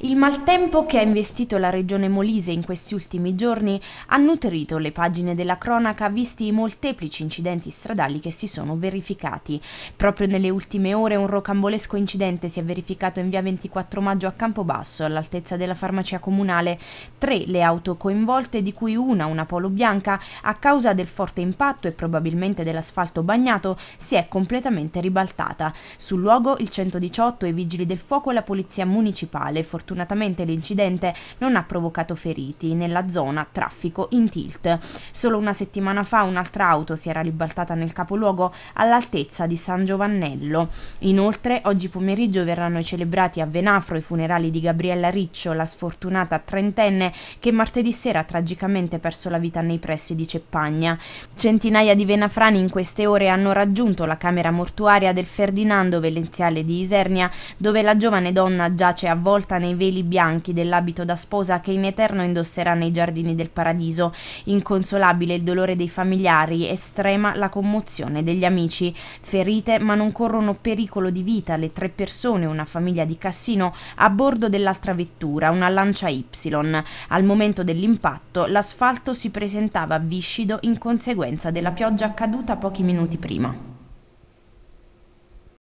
Il maltempo che ha investito la regione Molise in questi ultimi giorni ha nutrito le pagine della cronaca visti i molteplici incidenti stradali che si sono verificati. Proprio nelle ultime ore un rocambolesco incidente si è verificato in via 24 maggio a Campobasso, all'altezza della farmacia comunale. Tre le auto coinvolte, di cui una, una polo bianca, a causa del forte impatto e probabilmente dell'asfalto bagnato, si è completamente ribaltata. Sul luogo il 118, i vigili del fuoco e la polizia municipale, fortemente Fortunatamente l'incidente non ha provocato feriti nella zona traffico in tilt. Solo una settimana fa un'altra auto si era ribaltata nel capoluogo all'altezza di San Giovannello. Inoltre, oggi pomeriggio verranno celebrati a Venafro i funerali di Gabriella Riccio, la sfortunata trentenne che martedì sera ha tragicamente perso la vita nei pressi di Ceppagna. Centinaia di venafrani in queste ore hanno raggiunto la camera mortuaria del Ferdinando Velenziale di Isernia, dove la giovane donna giace avvolta nei veli bianchi dell'abito da sposa che in eterno indosserà nei giardini del paradiso. Inconsolabile il dolore dei familiari, estrema la commozione degli amici. Ferite ma non corrono pericolo di vita le tre persone, una famiglia di Cassino, a bordo dell'altra vettura, una Lancia Y. Al momento dell'impatto l'asfalto si presentava viscido in conseguenza della pioggia caduta pochi minuti prima.